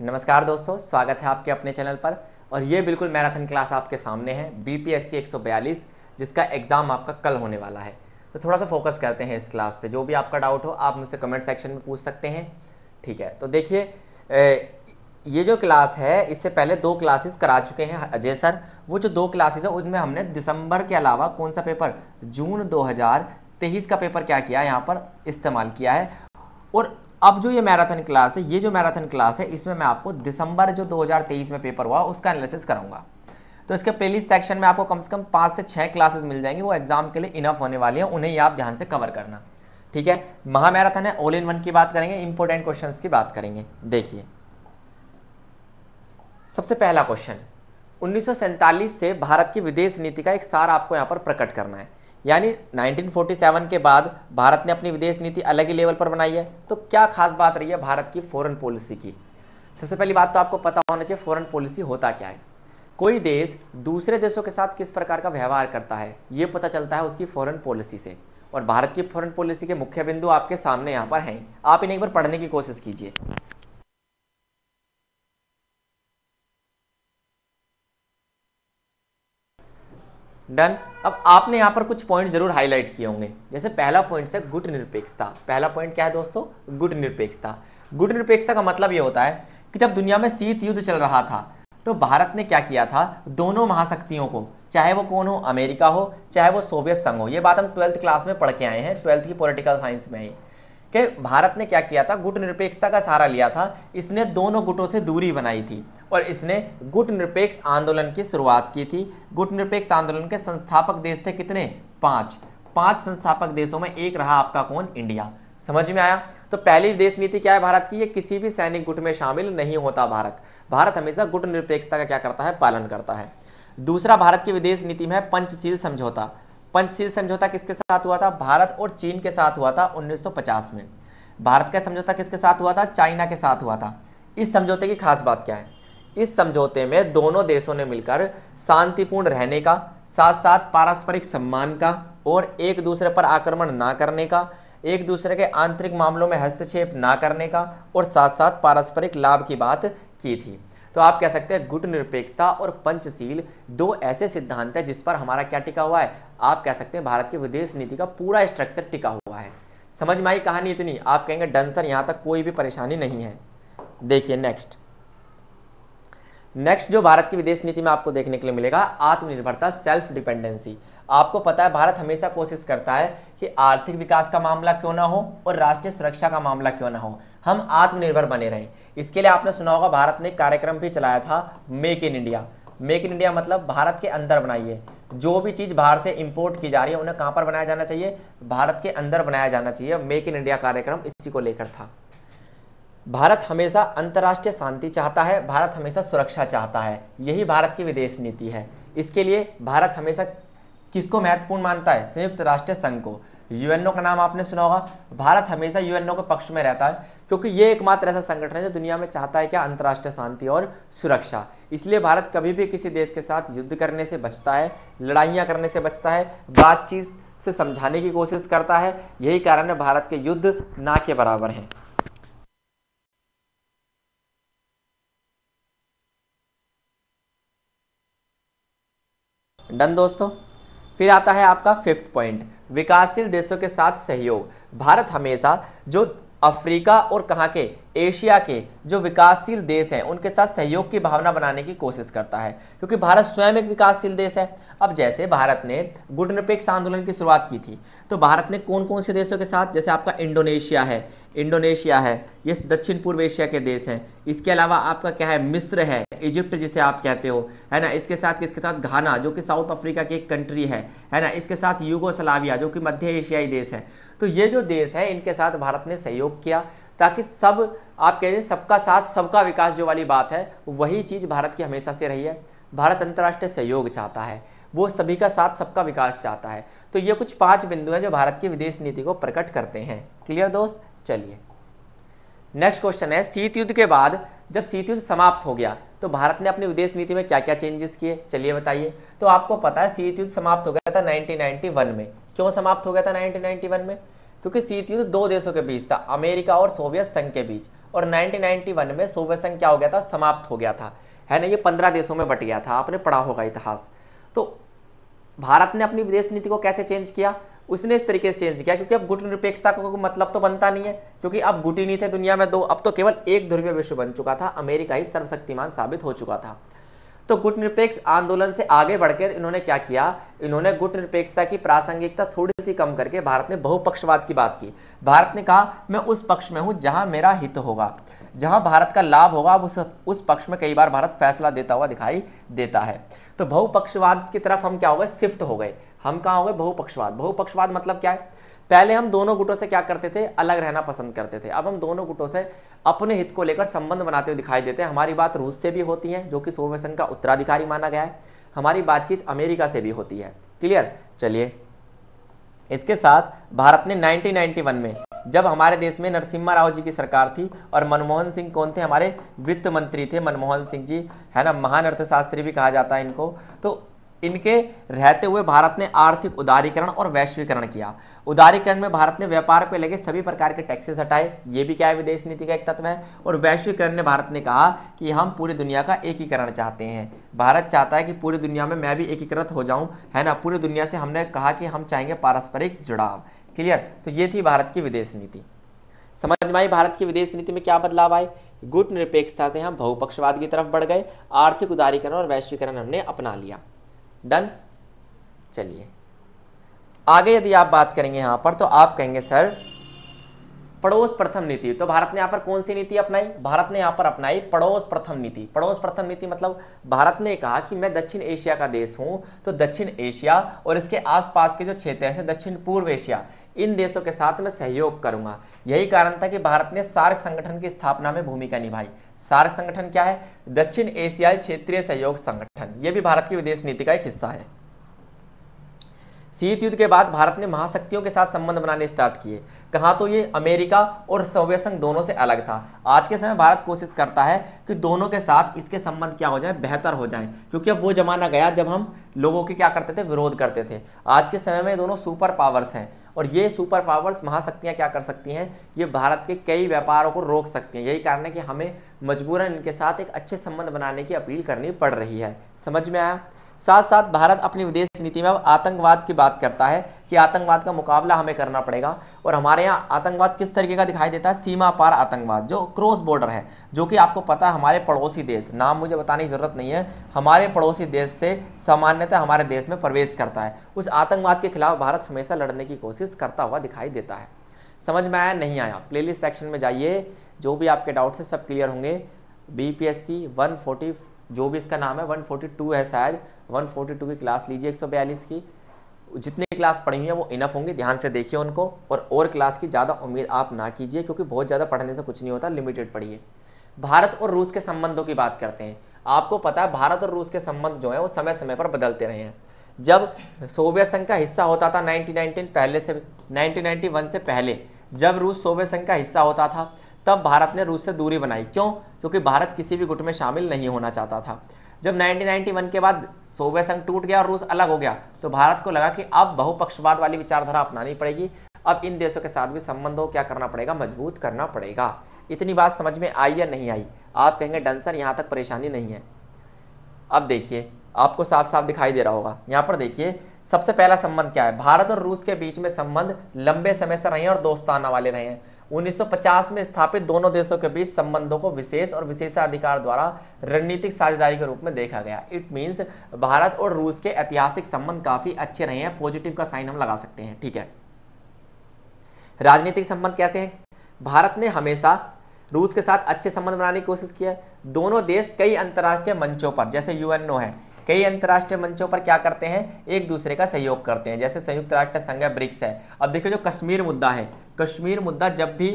नमस्कार दोस्तों स्वागत है आपके अपने चैनल पर और ये बिल्कुल मैराथन क्लास आपके सामने है बी पी एस सी एक सौ बयालीस जिसका एग्ज़ाम आपका कल होने वाला है तो थोड़ा सा फोकस करते हैं इस क्लास पे जो भी आपका डाउट हो आप मुझसे कमेंट सेक्शन में पूछ सकते हैं ठीक है तो देखिए ये जो क्लास है इससे पहले दो क्लासेस करा चुके हैं अजय सर वो जो दो क्लासेस है उसमें हमने दिसंबर के अलावा कौन सा पेपर जून दो का पेपर क्या किया यहाँ पर इस्तेमाल किया है और अब जो ये मैराथन क्लास है ये जो मैराथन क्लास है इसमें मैं आपको दिसंबर जो 2023 में पेपर हुआ उसका एनालिसिस कराऊंगा तो इसके पहली सेक्शन में आपको कम से कम पाँच से छः क्लासेस मिल जाएंगी वो एग्जाम के लिए इनफ होने वाली है उन्हें ही आप ध्यान से कवर करना ठीक है महामैराथन है ऑल इन वन की बात करेंगे इंपॉर्टेंट क्वेश्चन की बात करेंगे देखिए सबसे पहला क्वेश्चन उन्नीस से भारत की विदेश नीति का एक सार आपको यहाँ पर प्रकट करना है यानी 1947 के बाद भारत ने अपनी विदेश नीति अलग ही लेवल पर बनाई है तो क्या खास बात रही है भारत की फॉरेन पॉलिसी की सबसे पहली बात तो आपको पता होना चाहिए फॉरेन पॉलिसी होता क्या है कोई देश दूसरे देशों के साथ किस प्रकार का व्यवहार करता है ये पता चलता है उसकी फॉरन पॉलिसी से और भारत की फॉरन पॉलिसी के मुख्य बिंदु आपके सामने यहाँ पर हैं आप इन्हें एक बार पढ़ने की कोशिश कीजिए डन अब आपने यहाँ पर कुछ पॉइंट जरूर हाईलाइट किए होंगे जैसे पहला पॉइंट है गुट निरपेक्षता पहला पॉइंट क्या है दोस्तों गुट निरपेक्षता गुट निरपेक्षता का मतलब ये होता है कि जब दुनिया में शीत युद्ध चल रहा था तो भारत ने क्या किया था दोनों महाशक्तियों को चाहे वो कौन हो अमेरिका हो चाहे वो सोवियत संघ हो ये बात हम ट्वेल्थ क्लास में पढ़ के आए हैं ट्वेल्थ की पॉलिटिकल साइंस में आई कि भारत ने क्या किया था गुट निरपेक्षता का सहारा लिया था इसने दोनों गुटों से दूरी बनाई थी और इसने गुट निरपेक्ष आंदोलन की शुरुआत की थी गुट निरपेक्ष आंदोलन के संस्थापक देश थे कितने पांच पांच संस्थापक देशों में एक रहा आपका कौन इंडिया समझ में आया तो पहली देश नीति क्या है भारत की ये किसी भी सैनिक गुट में शामिल नहीं होता भारत भारत हमेशा गुट निरपेक्षता का क्या करता है पालन करता है दूसरा भारत की विदेश नीति में पंचशील समझौता पंचशील समझौता किसके साथ हुआ था भारत और चीन के साथ हुआ था 1950 में भारत का समझौता किसके साथ हुआ था चाइना के साथ हुआ था इस समझौते की खास बात क्या है इस समझौते में दोनों देशों ने मिलकर शांतिपूर्ण रहने का साथ साथ पारस्परिक सम्मान का और एक दूसरे पर आक्रमण ना करने का एक दूसरे के आंतरिक मामलों में हस्तक्षेप ना करने का और साथ साथ पारस्परिक लाभ की बात की थी तो आप कह सकते हैं गुट निरपेक्षता और पंचशील दो ऐसे सिद्धांत हैं जिस पर हमारा क्या टिका हुआ है आप कह सकते हैं भारत की विदेश नीति का पूरा स्ट्रक्चर टिका हुआ है समझ में आई कहानी इतनी आप कहेंगे डंसर यहाँ तक कोई भी परेशानी नहीं है देखिए नेक्स्ट नेक्स्ट जो भारत की विदेश नीति में आपको देखने के लिए मिलेगा आत्मनिर्भरता सेल्फ डिपेंडेंसी आपको पता है भारत हमेशा कोशिश करता है कि आर्थिक विकास का मामला क्यों ना हो और राष्ट्रीय सुरक्षा का मामला क्यों ना हो हम आत्मनिर्भर बने रहें इसके लिए आपने सुना होगा भारत ने कार्यक्रम भी चलाया था make in India make in India मतलब भारत के अंदर बनाइए जो भी चीज़ बाहर से इंपोर्ट की जा रही है उन्हें कहाँ पर बनाया जाना चाहिए भारत के अंदर बनाया जाना चाहिए मेक इन इंडिया कार्यक्रम इसी को लेकर था भारत हमेशा अंतर्राष्ट्रीय शांति चाहता है भारत हमेशा सुरक्षा चाहता है यही भारत की विदेश नीति है इसके लिए भारत हमेशा किसको महत्वपूर्ण मानता है संयुक्त राष्ट्र संघ को यूएनओ का नाम आपने सुना होगा भारत हमेशा यूएनओ के पक्ष में रहता है क्योंकि ये एकमात्र ऐसा संगठन है जो दुनिया में चाहता है क्या अंतर्राष्ट्रीय शांति और सुरक्षा इसलिए भारत कभी भी किसी देश के साथ युद्ध करने से बचता है लड़ाइयाँ करने से बचता है बातचीत से समझाने की कोशिश करता है यही कारण है भारत के युद्ध ना के बराबर हैं डन दोस्तों फिर आता है आपका फिफ्थ पॉइंट विकासशील देशों के साथ सहयोग भारत हमेशा जो अफ्रीका और कहाँ के एशिया के जो विकासशील देश हैं उनके साथ सहयोग की भावना बनाने की कोशिश करता है क्योंकि भारत स्वयं एक विकासशील देश है अब जैसे भारत ने गुटनिरपेक्ष आंदोलन की शुरुआत की थी तो भारत ने कौन कौन से देशों के साथ जैसे आपका इंडोनेशिया है इंडोनेशिया है ये दक्षिण पूर्व एशिया के देश हैं इसके अलावा आपका क्या है मिस्र है इजिप्ट जिसे आप कहते हो है ना इसके साथ किसके साथ घाना जो कि साउथ अफ्रीका की एक कंट्री है है ना इसके साथ यूगोसलाविया जो कि मध्य एशियाई देश है तो ये जो देश है इनके साथ भारत ने सहयोग किया ताकि सब आप कह रहे सबका साथ सबका विकास जो वाली बात है वही चीज़ भारत की हमेशा से रही है भारत अंतर्राष्ट्रीय सहयोग चाहता है वो सभी का साथ सबका विकास चाहता है तो ये कुछ पांच बिंदु हैं जो भारत की विदेश नीति को प्रकट करते हैं क्लियर दोस्त चलिए नेक्स्ट क्वेश्चन है शीत युद्ध के बाद जब शीत युद्ध समाप्त हो गया तो भारत ने अपनी विदेश नीति में क्या क्या चेंजेस किए चलिए बताइए तो आपको पता है शीत युद्ध समाप्त हो गया था नाइनटीन में क्यों समाप्त हो गया था 1991 में क्योंकि शीत तो युद्ध दो देशों के बीच था अमेरिका और सोवियत संघ के बीच और 1991 में सोवियत संघ क्या हो गया था समाप्त हो गया था है ना ये पंद्रह देशों में बट गया था आपने पढ़ा होगा इतिहास तो भारत ने अपनी विदेश नीति को कैसे चेंज किया उसने इस तरीके से चेंज किया क्योंकि अब गुट निरपेक्षता का कोई मतलब तो बनता नहीं है क्योंकि अब गुटी नहीं थे दुनिया में दो अब तो केवल एक ध्रुवीय विश्व बन चुका था अमेरिका ही सर्वशक्तिमान साबित हो चुका था तो गुट निरपेक्ष आंदोलन से आगे बढ़कर इन्होंने क्या किया इन्होंने गुटनिरपेक्षता की प्रासंगिकता थोड़ी सी कम करके भारत ने बहुपक्षवाद की बात की भारत ने कहा मैं उस पक्ष में हूँ जहाँ मेरा हित होगा जहाँ भारत का लाभ होगा उस उस पक्ष में कई बार भारत फैसला देता हुआ दिखाई देता है तो बहुपक्षवाद की तरफ हम क्या हो गए शिफ्ट हो गए हम कहाँ हो गए बहुपक्षवाद बहुपक्षवाद मतलब क्या है पहले हम दोनों गुटों से क्या करते थे अलग रहना पसंद करते थे अब हम दोनों गुटों से अपने हित को लेकर संबंध बनाते हुए दिखाई देते हैं हमारी बात रूस से भी होती है जो कि सोवियत संघ का उत्तराधिकारी माना गया है हमारी बातचीत अमेरिका से भी होती है क्लियर चलिए इसके साथ भारत ने 1991 में जब हमारे देश में नरसिम्हा राव जी की सरकार थी और मनमोहन सिंह कौन थे हमारे वित्त मंत्री थे मनमोहन सिंह जी है ना महान अर्थशास्त्री भी कहा जाता है इनको तो इनके रहते हुए भारत ने आर्थिक उदारीकरण और वैश्वीकरण किया उदारीकरण में भारत ने व्यापार पर लगे सभी प्रकार के टैक्सेस हटाए ये भी क्या है विदेश नीति का एक तत्व है और वैश्वीकरण ने भारत ने कहा कि हम पूरी दुनिया का एकीकरण चाहते हैं भारत चाहता है कि पूरी दुनिया में मैं भी एकीकृत हो जाऊं है ना पूरी दुनिया से हमने कहा कि हम चाहेंगे पारस्परिक जुड़ाव क्लियर तो ये थी भारत की विदेश नीति समझ में आई भारत की विदेश नीति में क्या बदलाव आए गुट निरपेक्षता से हम बहुपक्षवाद की तरफ बढ़ गए आर्थिक उदारीकरण और वैश्वीकरण हमने अपना लिया डन चलिए आगे यदि आप बात करेंगे यहां पर तो आप कहेंगे सर पड़ोस प्रथम नीति तो भारत ने यहां पर कौन सी नीति अपनाई भारत ने यहां पर अपनाई पड़ोस प्रथम नीति पड़ोस प्रथम नीति मतलब भारत ने कहा कि मैं दक्षिण एशिया का देश हूं तो दक्षिण एशिया और इसके आसपास के जो क्षेत्र हैं दक्षिण पूर्व एशिया इन देशों के साथ मैं सहयोग करूंगा यही कारण था कि भारत ने सार्क संगठन की स्थापना में भूमिका निभाई सार्क संगठन क्या है दक्षिण एशियाई क्षेत्रीय सहयोग संगठन यह भी भारत की विदेश नीति का एक हिस्सा है शीत युद्ध के बाद भारत ने महाशक्तियों के साथ संबंध बनाने स्टार्ट किए कहा तो ये अमेरिका और सोवियत संघ दोनों से अलग था आज के समय भारत कोशिश करता है कि दोनों के साथ इसके संबंध क्या हो जाए बेहतर हो जाए क्योंकि अब वो जमाना गया जब हम लोगों के क्या करते थे विरोध करते थे आज के समय में दोनों सुपर पावर्स हैं और ये सुपर पावर्स महाशक्तियाँ क्या कर सकती हैं ये भारत के कई व्यापारों को रोक सकती हैं यही कारण है कि हमें मजबूरन इनके साथ एक अच्छे संबंध बनाने की अपील करनी पड़ रही है समझ में आया साथ साथ भारत अपनी विदेश नीति में अब आतंकवाद की बात करता है कि आतंकवाद का मुकाबला हमें करना पड़ेगा और हमारे यहाँ आतंकवाद किस तरीके का दिखाई देता है सीमा पार आतंकवाद जो क्रॉस बॉर्डर है जो कि आपको पता है हमारे पड़ोसी देश नाम मुझे बताने की ज़रूरत नहीं है हमारे पड़ोसी देश से सामान्यतः हमारे देश में प्रवेश करता है उस आतंकवाद के खिलाफ भारत हमेशा लड़ने की कोशिश करता हुआ दिखाई देता है समझ में आया नहीं आया प्लेलिस्ट सेक्शन में जाइए जो भी आपके डाउट्स हैं सब क्लियर होंगे B P S C one forty जो भी इसका नाम है 142 है शायद 142 की क्लास लीजिए 142 की जितनी क्लास पढ़ी हुई है वो इनफ होंगे ध्यान से देखिए उनको और और क्लास की ज़्यादा उम्मीद आप ना कीजिए क्योंकि बहुत ज़्यादा पढ़ने से कुछ नहीं होता लिमिटेड पढ़िए भारत और रूस के संबंधों की बात करते हैं आपको पता है भारत और रूस के संबंध जो है वो समय समय पर बदलते रहे हैं जब सोवियत संघ का हिस्सा होता था नाइनटीन पहले से नाइनटीन से पहले जब रूस सोवियत संघ का हिस्सा होता था तब भारत ने रूस से दूरी बनाई क्यों क्योंकि भारत किसी भी गुट में शामिल नहीं होना चाहता था जब 1991 के बाद सोवियत संघ टूट गया और रूस अलग हो गया तो भारत को लगा कि अब बहुपक्षवाद वाली विचारधारा अपनानी पड़ेगी अब इन देशों के साथ भी संबंधों क्या करना पड़ेगा मजबूत करना पड़ेगा इतनी बात समझ में आई या नहीं आई आप कहेंगे डंसर यहाँ तक परेशानी नहीं है अब देखिए आपको साफ साफ दिखाई दे रहा होगा यहाँ पर देखिए सबसे पहला संबंध क्या है भारत और रूस के बीच में संबंध लंबे समय से रहे हैं और दोस्ताना वाले रहे हैं 1950 में स्थापित दोनों देशों के बीच संबंधों को विशेष और विशेषाधिकार द्वारा रणनीतिक साझेदारी के रूप में देखा गया इट मीन्स भारत और रूस के ऐतिहासिक संबंध काफ़ी अच्छे रहे हैं पॉजिटिव का साइन हम लगा सकते हैं ठीक है राजनीतिक संबंध कैसे हैं भारत ने हमेशा रूस के साथ अच्छे संबंध बनाने की कोशिश की है दोनों देश कई अंतर्राष्ट्रीय मंचों पर जैसे यूएनओ है कई अंतर्राष्ट्रीय मंचों पर क्या करते हैं एक दूसरे का सहयोग करते हैं जैसे संयुक्त राष्ट्र संघ है ब्रिक्स है अब देखिए जो कश्मीर मुद्दा है कश्मीर मुद्दा जब भी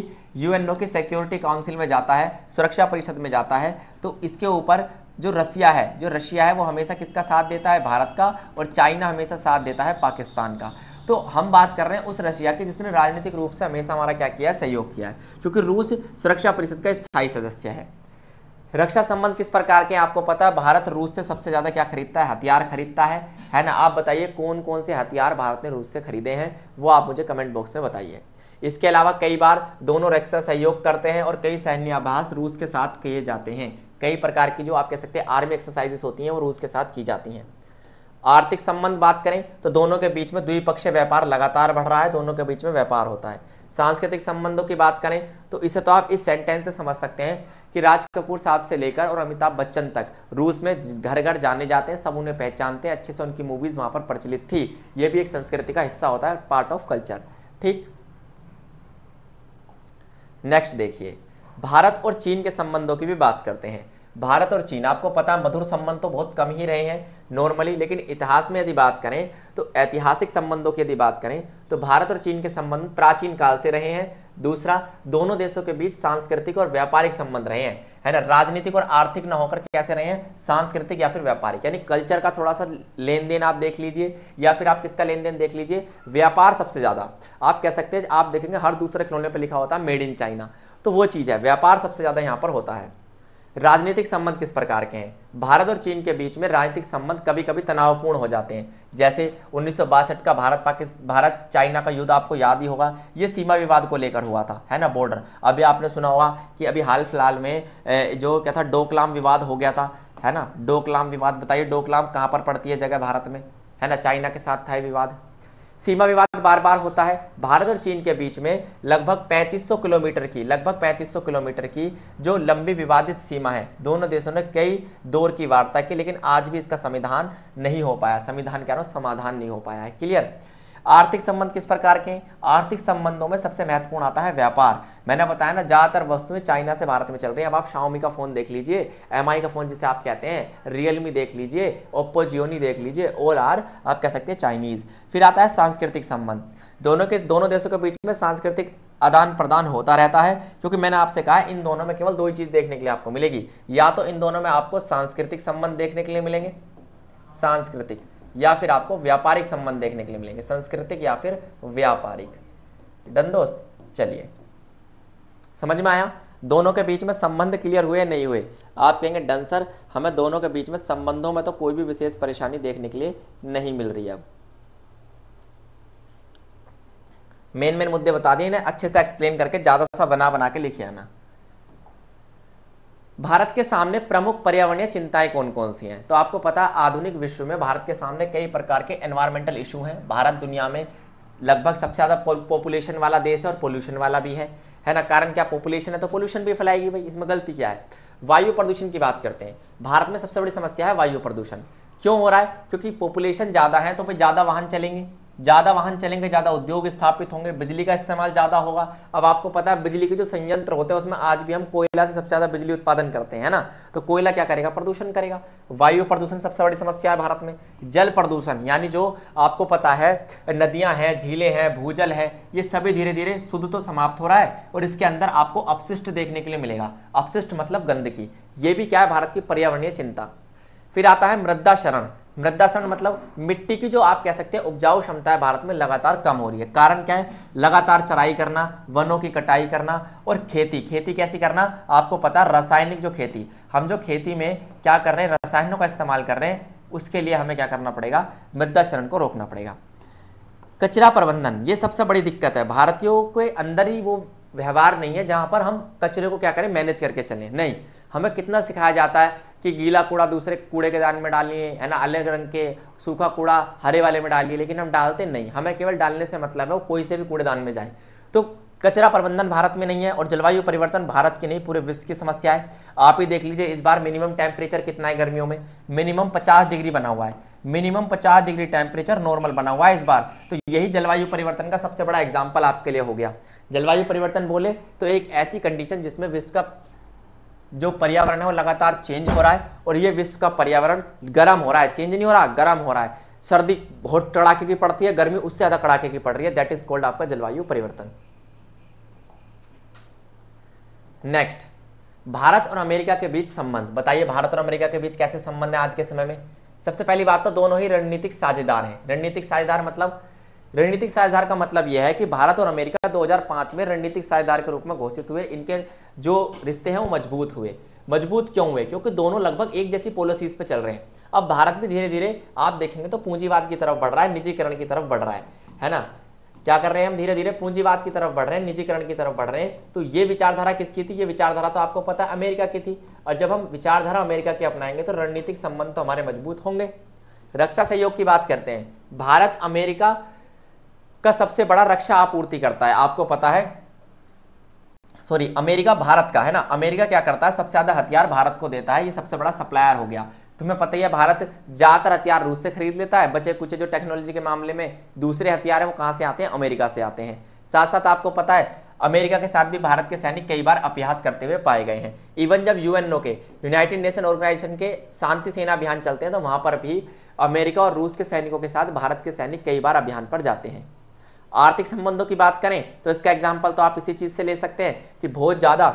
यूएनओ की सिक्योरिटी काउंसिल में जाता है सुरक्षा परिषद में जाता है तो इसके ऊपर जो रसिया है जो रशिया है वो हमेशा किसका साथ देता है भारत का और चाइना हमेशा साथ देता है पाकिस्तान का तो हम बात कर रहे हैं उस रशिया की जिसने राजनीतिक रूप से हमेशा हमारा क्या किया सहयोग किया है क्योंकि रूस सुरक्षा परिषद का स्थायी सदस्य है रक्षा संबंध किस प्रकार के आपको पता है भारत रूस से सबसे ज़्यादा क्या खरीदता है हथियार खरीदता है है ना आप बताइए कौन कौन से हथियार भारत ने रूस से खरीदे हैं वो आप मुझे कमेंट बॉक्स में बताइए इसके अलावा कई बार दोनों रक्षा सहयोग करते हैं और कई सैन्याभ्यास रूस के साथ किए जाते हैं कई प्रकार की जो आप कह सकते हैं आर्मी एक्सरसाइजेस होती हैं वो रूस के साथ की जाती हैं आर्थिक संबंध बात करें तो दोनों के बीच में द्विपक्षीय व्यापार लगातार बढ़ रहा है दोनों के बीच में व्यापार होता है सांस्कृतिक संबंधों की बात करें तो इसे तो आप इस सेंटेंस से समझ सकते हैं कि राज कपूर साहब से लेकर और अमिताभ बच्चन तक रूस में घर घर जाने जाते हैं सब उन्हें पहचानते हैं अच्छे से उनकी मूवीज़ वहां पर प्रचलित थी ये भी एक संस्कृति का हिस्सा होता है पार्ट ऑफ कल्चर ठीक नेक्स्ट देखिए भारत और चीन के संबंधों की भी बात करते हैं भारत और चीन आपको पता मधुर संबंध तो बहुत कम ही रहे हैं नॉर्मली लेकिन इतिहास में यदि बात करें तो ऐतिहासिक संबंधों की यदि बात करें तो भारत और चीन के संबंध प्राचीन काल से रहे हैं दूसरा दोनों देशों के बीच सांस्कृतिक और व्यापारिक संबंध रहे हैं है ना राजनीतिक और आर्थिक न होकर कैसे रहे हैं सांस्कृतिक या फिर व्यापारिक यानी कल्चर का थोड़ा सा लेन देन आप देख लीजिए या फिर आप किसका लेन देन देख लीजिए व्यापार सबसे ज़्यादा आप कह सकते हैं आप देखेंगे हर दूसरे खिलौने पर लिखा होता है मेड इन चाइना तो वो चीज़ है व्यापार सबसे ज़्यादा यहाँ पर होता है राजनीतिक संबंध किस प्रकार के हैं भारत और चीन के बीच में राजनीतिक संबंध कभी कभी तनावपूर्ण हो जाते हैं जैसे उन्नीस का भारत पाकिस्तान भारत चाइना का युद्ध आपको याद ही होगा ये सीमा विवाद को लेकर हुआ था है ना बॉर्डर अभी आपने सुना होगा कि अभी हाल फिलहाल में जो क्या था डोकलाम विवाद हो गया था है ना डोकलाम विवाद बताइए डोकलाम कहाँ पर पड़ती है जगह भारत में है ना चाइना के साथ था विवाद सीमा विवाद बार बार होता है भारत और चीन के बीच में लगभग 3500 किलोमीटर की लगभग 3500 किलोमीटर की जो लंबी विवादित सीमा है दोनों देशों ने कई दौर की वार्ता की लेकिन आज भी इसका संविधान नहीं हो पाया संविधान क्या समाधान नहीं हो पाया है क्लियर आर्थिक संबंध किस प्रकार के आर्थिक संबंधों में सबसे महत्वपूर्ण आता है व्यापार मैंने बताया ना ज़्यादातर वस्तुएं चाइना से भारत में चल रही है अब आप शाओमी का फ़ोन देख लीजिए एम का फ़ोन जिसे आप कहते हैं रियलमी देख लीजिए ओप्पो जियोनी देख लीजिए ओल आर आप कह सकते हैं चाइनीज़ फिर आता है सांस्कृतिक संबंध दोनों के दोनों देशों के बीच में सांस्कृतिक आदान प्रदान होता रहता है क्योंकि मैंने आपसे कहा इन दोनों में केवल दो ही चीज़ देखने के लिए आपको मिलेगी या तो इन दोनों में आपको सांस्कृतिक संबंध देखने के लिए मिलेंगे सांस्कृतिक या फिर आपको व्यापारिक संबंध देखने के लिए मिलेंगे सांस्कृतिक या फिर व्यापारिक डन दोस्त चलिए समझ में आया दोनों के बीच में संबंध क्लियर हुए नहीं हुए आप कहेंगे डन सर हमें दोनों के बीच में संबंधों में तो कोई भी विशेष परेशानी देखने के लिए नहीं मिल रही अब मेन मेन मुद्दे बता दिए ना अच्छे से एक्सप्लेन करके ज़्यादा सा बना बना के लिखे आना भारत के सामने प्रमुख पर्यावरणीय चिंताएं कौन कौन सी हैं तो आपको पता आधुनिक विश्व में भारत के सामने कई प्रकार के एनवायरमेंटल इशू हैं भारत दुनिया में लगभग सबसे ज़्यादा पॉपुलेशन वाला देश है और पोल्यूशन वाला भी है है ना कारण क्या पॉपुलेशन है तो पोल्यूशन भी फैलाएगी भाई इसमें गलती क्या है वायु प्रदूषण की बात करते हैं भारत में सबसे बड़ी समस्या है वायु प्रदूषण क्यों हो रहा है क्योंकि पॉपुलेशन ज़्यादा है तो भाई ज़्यादा वाहन चलेंगे ज़्यादा वाहन चलेंगे ज़्यादा उद्योग स्थापित होंगे बिजली का इस्तेमाल ज़्यादा होगा अब आपको पता है बिजली के जो संयंत्र होते हैं उसमें आज भी हम कोयला से सबसे ज़्यादा बिजली उत्पादन करते हैं ना तो कोयला क्या करेगा प्रदूषण करेगा वायु प्रदूषण सबसे बड़ी समस्या है भारत में जल प्रदूषण यानी जो आपको पता है नदियाँ हैं झीलें हैं भूजल है ये सभी धीरे धीरे शुद्ध तो समाप्त हो रहा है और इसके अंदर आपको अपशिष्ट देखने के लिए मिलेगा अपशिष्ट मतलब गंदगी ये भी क्या है भारत की पर्यावरणीय चिंता फिर आता है मृदा शरण मृदासन मतलब मिट्टी की जो आप कह सकते हैं उपजाऊ क्षमता है भारत में लगातार कम हो रही है कारण क्या है लगातार चराई करना वनों की कटाई करना और खेती खेती कैसी करना आपको पता रासायनिक जो खेती हम जो खेती में क्या कर रहे हैं रसायनों का इस्तेमाल कर रहे हैं उसके लिए हमें क्या करना पड़ेगा मृदा क्षरण को रोकना पड़ेगा कचरा प्रबंधन ये सबसे बड़ी दिक्कत है भारतीयों के अंदर ही वो व्यवहार नहीं है जहाँ पर हम कचरे को क्या करें मैनेज करके चलें नहीं हमें कितना सिखाया जाता है कि गीला कूड़ा दूसरे कूड़े के दान में डालिए है ना अलग रंग के सूखा कूड़ा हरे वाले में डालिए लेकिन हम डालते नहीं हमें केवल डालने से मतलब है वो कोई से भी कूड़ेदान में जाए तो कचरा प्रबंधन भारत में नहीं है और जलवायु परिवर्तन भारत की नहीं पूरे विश्व की समस्या है आप ही देख लीजिए इस बार मिनिमम टेम्परेचर कितना है गर्मियों में मिनिमम पचास डिग्री बना हुआ है मिनिमम पचास डिग्री टेम्परेचर नॉर्मल बना हुआ है इस बार तो यही जलवायु परिवर्तन का सबसे बड़ा एग्जाम्पल आपके लिए हो गया जलवायु परिवर्तन बोले तो एक ऐसी कंडीशन जिसमें विश्व का जो पर्यावरण है वो लगातार चेंज हो रहा है और ये विश्व का पर्यावरण गर्म हो रहा है चेंज नहीं हो रहा गर्म हो रहा है सर्दी बहुत कड़ाके की पड़ती है गर्मी उससे ज़्यादा कड़ाके की पड़ रही है दैट इज कोल्ड आपका जलवायु परिवर्तन नेक्स्ट भारत और अमेरिका के बीच संबंध बताइए भारत और अमेरिका के बीच कैसे संबंध है आज के समय में सबसे पहली बात तो दोनों ही रणनीतिक साझेदार हैं रणनीतिक साझेदार मतलब रणनीतिक साझेदार का मतलब यह है कि भारत और अमेरिका 2005 में रणनीतिक साझेदार के रूप में घोषित हुए इनके जो रिश्ते हैं वो मजबूत हुए मजबूत क्यों हुए क्योंकि दोनों लगभग एक जैसी पॉलिसीज पे चल रहे हैं अब भारत भी धीरे धीरे आप देखेंगे तो पूंजीवाद की तरफ बढ़ रहा है निजीकरण की तरफ बढ़ रहा है है ना क्या कर रहे हैं हम धीरे धीरे पूंजीवाद की तरफ बढ़ रहे हैं निजीकरण की तरफ बढ़ रहे हैं तो ये विचारधारा किसकी थी ये विचारधारा तो आपको पता है अमेरिका की थी और जब हम विचारधारा अमेरिका की अपनाएंगे तो रणनीतिक संबंध तो हमारे मजबूत होंगे रक्षा सहयोग की बात करते हैं भारत अमेरिका का सबसे बड़ा रक्षा आपूर्ति करता है आपको पता है सॉरी अमेरिका भारत का है ना अमेरिका क्या करता है सबसे ज़्यादा हथियार भारत को देता है ये सबसे बड़ा सप्लायर हो गया तुम्हें पता ही है भारत ज़्यादातर हथियार रूस से खरीद लेता है बचे कुछ जो टेक्नोलॉजी के मामले में दूसरे हथियार है वो कहाँ से आते हैं अमेरिका से आते हैं साथ साथ आपको पता है अमेरिका के साथ भी भारत के सैनिक कई बार अभ्यास करते हुए पाए गए हैं इवन जब यूएनओ के यूनाइटेड नेशन ऑर्गेनाइजेशन के शांति सेना अभियान चलते हैं तो वहां पर भी अमेरिका और रूस के सैनिकों के साथ भारत के सैनिक कई बार अभियान पर जाते हैं आर्थिक संबंधों की बात करें तो इसका एग्जाम्पल तो आप इसी चीज़ से ले सकते हैं कि बहुत ज़्यादा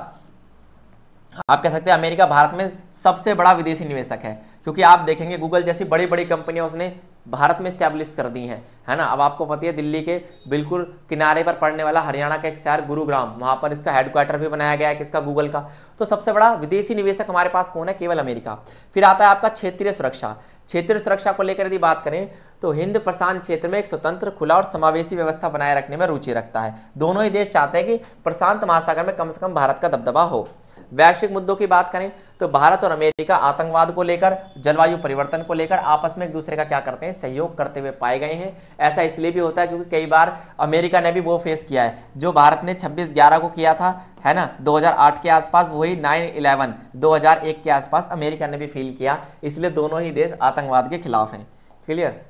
आप कह सकते हैं अमेरिका भारत में सबसे बड़ा विदेशी निवेशक है क्योंकि आप देखेंगे गूगल जैसी बड़ी बड़ी कंपनियां उसने भारत में स्टैब्लिश कर दी हैं है ना अब आपको पता है दिल्ली के बिल्कुल किनारे पर पड़ने वाला हरियाणा का एक शहर गुरुग्राम वहां पर इसका हेडक्वार्टर भी बनाया गया है किसका गूगल का तो सबसे बड़ा विदेशी निवेशक हमारे पास कौन है केवल अमेरिका फिर आता है आपका क्षेत्रीय सुरक्षा क्षेत्रीय सुरक्षा को लेकर यदि बात करें तो हिंद प्रशांत क्षेत्र में एक स्वतंत्र खुला और समावेशी व्यवस्था बनाए रखने में रुचि रखता है दोनों ही देश चाहते हैं कि प्रशांत महासागर में कम से कम भारत का दबदबा हो वैश्विक मुद्दों की बात करें तो भारत और अमेरिका आतंकवाद को लेकर जलवायु परिवर्तन को लेकर आपस में एक दूसरे का क्या करते हैं सहयोग करते हुए पाए गए हैं ऐसा इसलिए भी होता है क्योंकि कई बार अमेरिका ने भी वो फेस किया है जो भारत ने छब्बीस ग्यारह को किया था है ना 2008 के आसपास वही 9/11 2001 के आसपास अमेरिका ने भी फील किया इसलिए दोनों ही देश आतंकवाद के खिलाफ हैं क्लियर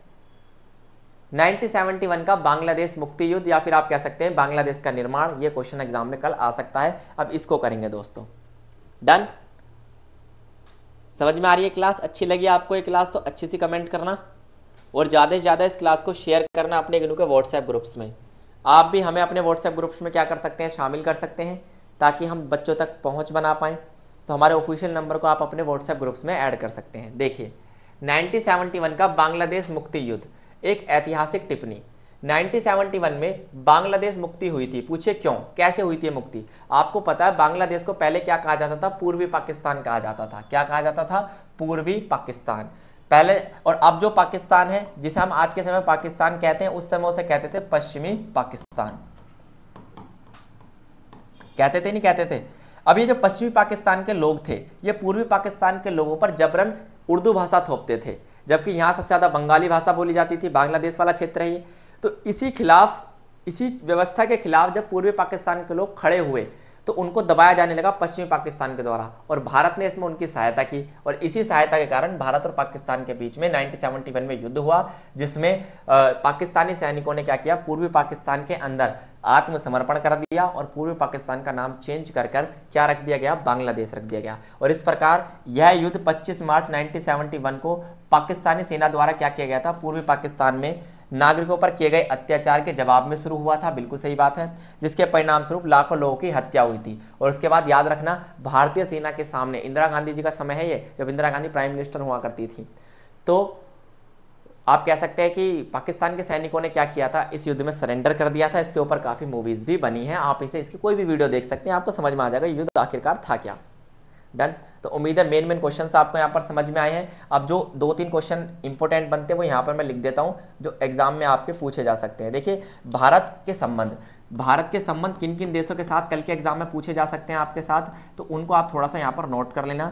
1971 का बांग्लादेश मुक्ति युद्ध या फिर आप कह सकते हैं बांग्लादेश का निर्माण ये क्वेश्चन एग्जाम में कल आ सकता है अब इसको करेंगे दोस्तों डन समझ में आ रही है क्लास अच्छी लगी आपको ये क्लास तो अच्छी सी कमेंट करना और ज़्यादा से ज़्यादा इस क्लास को शेयर करना अपने इग्नू के व्हाट्सएप ग्रुप्स में आप भी हमें अपने व्हाट्सएप ग्रुप्स में क्या कर सकते हैं शामिल कर सकते हैं ताकि हम बच्चों तक पहुँच बना पाएँ तो हमारे ऑफिशियल नंबर को आप अपने व्हाट्सएप ग्रुप्स में ऐड कर सकते हैं देखिए नाइनटीन का बांग्लादेश मुक्ति युद्ध एक ऐतिहासिक टिप्पणी 1971 में बांग्लादेश मुक्ति हुई थी पूछे क्यों कैसे हुई थी मुक्ति आपको पता है बांग्लादेश को पहले क्या कहा जाता था पूर्वी पाकिस्तान कहा जाता था क्या कहा जाता था पूर्वी पाकिस्तान पहले और अब जो पाकिस्तान है जिसे हम आज के समय पाकिस्तान कहते हैं उस समय उसे कहते थे पश्चिमी पाकिस्तान कहते थे नहीं कहते थे अब ये जो पश्चिमी पाकिस्तान के लोग थे ये पूर्वी पाकिस्तान के लोगों पर जबरन उर्दू भाषा थोपते थे जबकि यहाँ सबसे ज़्यादा बंगाली भाषा बोली जाती थी बांग्लादेश वाला क्षेत्र है तो इसी खिलाफ इसी व्यवस्था के खिलाफ जब पूर्वी पाकिस्तान के लोग खड़े हुए तो उनको दबाया जाने लगा पश्चिमी पाकिस्तान के द्वारा और भारत ने इसमें उनकी सहायता की और इसी सहायता के कारण भारत और पाकिस्तान के बीच में 1971 में युद्ध हुआ जिसमें पाकिस्तानी सैनिकों ने क्या किया पूर्वी पाकिस्तान के अंदर आत्मसमर्पण कर दिया और पूर्व पाकिस्तान का नाम चेंज कर कर क्या रख दिया गया बांग्लादेश रख दिया गया और इस प्रकार यह युद्ध 25 मार्च 1971 को पाकिस्तानी सेना द्वारा क्या किया गया था पूर्वी पाकिस्तान में नागरिकों पर किए गए अत्याचार के जवाब में शुरू हुआ था बिल्कुल सही बात है जिसके परिणाम स्वरूप लाखों लोगों की हत्या हुई थी और उसके बाद याद रखना भारतीय सेना के सामने इंदिरा गांधी जी का समय है ये जब इंदिरा गांधी प्राइम मिनिस्टर हुआ करती थी तो आप कह सकते हैं कि पाकिस्तान के सैनिकों ने क्या किया था इस युद्ध में सरेंडर कर दिया था इसके ऊपर काफ़ी मूवीज़ भी बनी हैं आप इसे इसकी कोई भी वीडियो देख सकते हैं आपको समझ में आ जाएगा युद्ध आखिरकार था क्या डन तो उम्मीद है मेन मेन क्वेश्चन आपको यहाँ पर समझ में आए हैं अब जो दो तीन क्वेश्चन इंपॉर्टेंट बनते हैं वो यहाँ पर मैं लिख देता हूँ जो एग्जाम में आपके पूछे जा सकते हैं देखिए भारत के संबंध भारत के संबंध किन किन देशों के साथ कल के एग्जाम में पूछे जा सकते हैं आपके साथ तो उनको आप थोड़ा सा यहाँ पर नोट कर लेना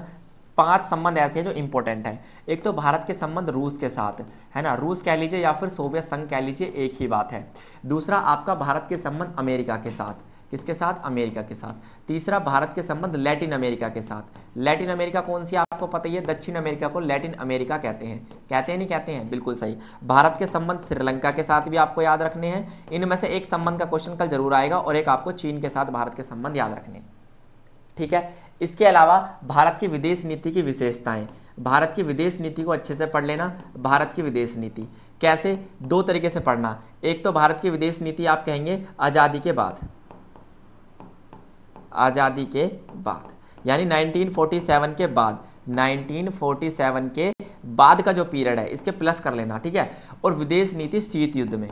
पांच संबंध ऐसे हैं जो इंपॉर्टेंट हैं एक तो भारत के संबंध रूस के साथ है ना रूस कह लीजिए या फिर सोवियत संघ कह लीजिए एक ही बात है दूसरा आपका भारत के संबंध अमेरिका के साथ किसके साथ अमेरिका के साथ तीसरा भारत के संबंध लैटिन अमेरिका के साथ लैटिन अमेरिका कौन सी आपको पता ही है दक्षिण अमेरिका को लैटिन अमेरिका कहते हैं कहते हैं नहीं कहते हैं बिल्कुल सही भारत के संबंध श्रीलंका के साथ भी आपको याद रखने हैं इनमें से एक संबंध का क्वेश्चन कल जरूर आएगा और एक आपको चीन के साथ भारत के संबंध याद रखने ठीक है इसके अलावा भारत की विदेश नीति की विशेषताएं भारत की विदेश नीति को अच्छे से पढ़ लेना भारत की विदेश नीति कैसे दो तरीके से पढ़ना एक तो भारत की विदेश नीति आप कहेंगे आज़ादी के बाद आज़ादी के बाद यानी 1947 के बाद 1947 के बाद का जो पीरियड है इसके प्लस कर लेना ठीक है और विदेश नीति शीत युद्ध में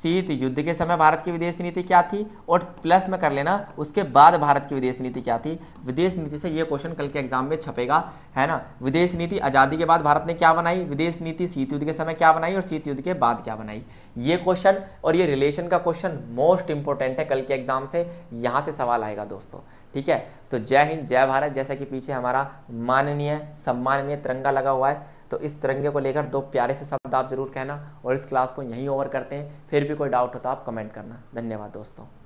शीत युद्ध के समय भारत की विदेश नीति क्या थी और प्लस में कर लेना उसके बाद भारत की विदेश नीति क्या थी विदेश नीति से ये क्वेश्चन कल के एग्जाम में छपेगा है ना विदेश नीति आज़ादी के बाद भारत ने क्या बनाई विदेश नीति शीत युद्ध के समय क्या बनाई और शीत युद्ध के बाद क्या बनाई ये क्वेश्चन और ये रिलेशन का क्वेश्चन मोस्ट इंपॉर्टेंट है कल के एग्जाम से यहाँ से सवाल आएगा दोस्तों ठीक है तो जय हिंद जय भारत जैसा कि पीछे हमारा माननीय सम्माननीय तिरंगा लगा हुआ है तो इस तिरंगे को लेकर दो प्यारे से शब्द आप जरूर कहना और इस क्लास को यहीं ओवर करते हैं फिर भी कोई डाउट हो तो आप कमेंट करना धन्यवाद दोस्तों